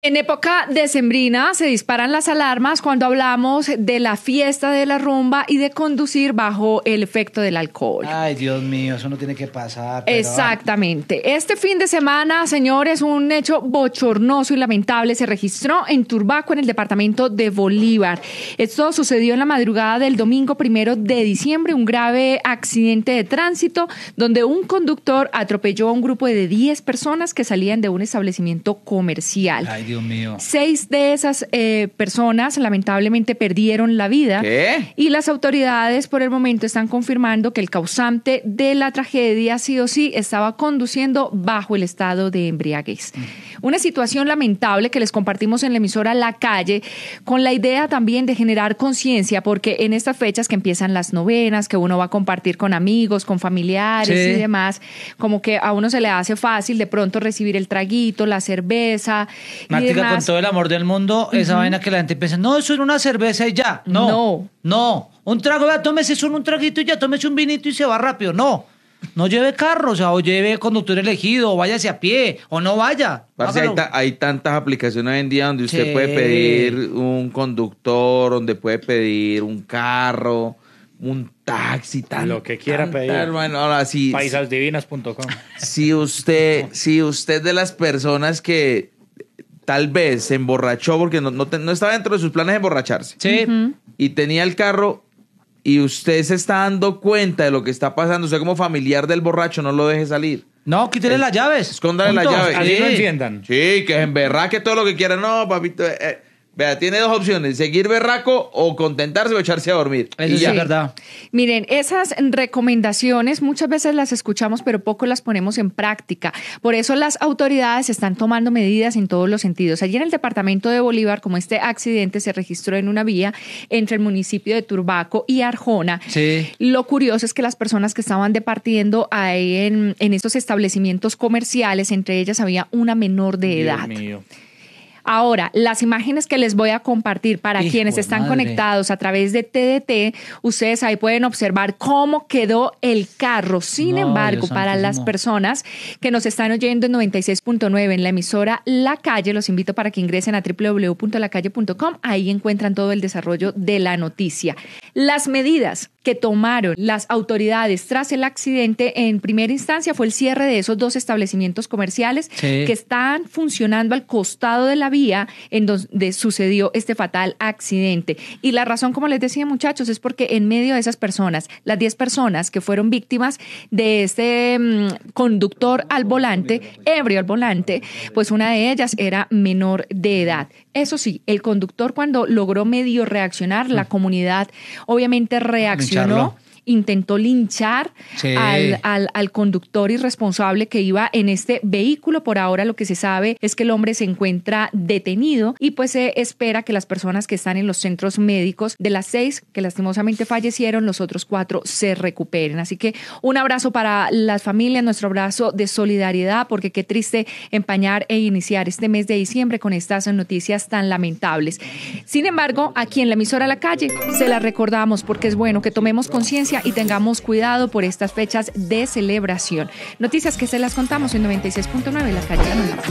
En época decembrina se disparan las alarmas cuando hablamos de la fiesta de la rumba y de conducir bajo el efecto del alcohol. Ay, Dios mío, eso no tiene que pasar. Exactamente. Este fin de semana, señores, un hecho bochornoso y lamentable se registró en Turbaco, en el departamento de Bolívar. Esto sucedió en la madrugada del domingo primero de diciembre, un grave accidente de tránsito donde un conductor atropelló a un grupo de 10 personas que salían de un establecimiento comercial. Ay, Dios mío. Seis de esas eh, personas lamentablemente perdieron la vida. Y las autoridades por el momento están confirmando que el causante de la tragedia sí o sí estaba conduciendo bajo el estado de embriaguez. Mm. Una situación lamentable que les compartimos en la emisora La Calle con la idea también de generar conciencia porque en estas fechas que empiezan las novenas, que uno va a compartir con amigos, con familiares y demás, como que a uno se le hace fácil de pronto recibir el traguito, la cerveza con todo el amor del mundo, esa vaina que la gente piensa, no, eso es una cerveza y ya. No. No. no. Un trago, ya, tómese en un traguito y ya, tómese un vinito y se va rápido. No. No lleve carro, o sea, o lleve conductor elegido, o váyase a pie, o no vaya. hay, tantas aplicaciones hoy en día donde usted puede pedir un conductor, donde puede pedir un carro, un taxi, tal. Lo que quiera pedir. Paisaldivinas.com. Paisasdivinas.com. Si usted, si usted de las personas que tal vez se emborrachó porque no, estaba dentro de sus planes de emborracharse. Sí. Y tenía el carro y usted se está dando cuenta de lo que está pasando. Usted como familiar del borracho no lo deje salir. No, quítele las llaves. Escóndale las llaves. Así sí. no Sí, que es todo lo que quieran. No, papito. Eh, eh. Vea, tiene dos opciones, seguir berraco o contentarse o echarse a dormir. Eso es verdad. Miren, esas recomendaciones muchas veces las escuchamos, pero poco las ponemos en práctica. Por eso las autoridades están tomando medidas en todos los sentidos. Allí en el departamento de Bolívar, como este accidente se registró en una vía entre el municipio de Turbaco y Arjona, lo curioso es que las personas que estaban departiendo ahí en, en estos establecimientos comerciales, entre ellas había una menor de edad. Ahora, las imágenes que les voy a compartir para quienes están conectados a través de TDT, ustedes ahí pueden observar cómo quedó el carro. Sin embargo, para las personas que nos están oyendo en 96.9 en la emisora La Calle, los invito para que ingresen a www.lacalle.com. Ahí encuentran todo el desarrollo de la noticia. Las medidas tomaron las autoridades tras el accidente en primera instancia fue el cierre de esos dos establecimientos comerciales que están funcionando al costado de la vía en donde sucedió este fatal accidente. Y la razón, como les decía muchachos, es porque en medio de esas personas, las 10 personas que fueron víctimas de este mm, conductor al volante, ebrio al volante, pues una de ellas era menor de edad. Eso sí, el conductor cuando logró medio reaccionar, la mm. comunidad obviamente reaccionó ¿no? intentó linchar al, al, conductor irresponsable que iba en este vehículo. Por ahora lo que se sabe es que el hombre se encuentra detenido y pues se espera que las personas que están en los centros médicos de las seis que lastimosamente fallecieron, los otros cuatro se recuperen. Así que un abrazo para las familias, nuestro abrazo de solidaridad, porque qué triste empañar e iniciar este mes de diciembre con estas noticias tan lamentables. Sin embargo, aquí en la emisora La Calle se la recordamos porque es bueno que tomemos conciencia y tengamos cuidado por estas fechas de celebración. Noticias que se las contamos en 96.9, las calles de la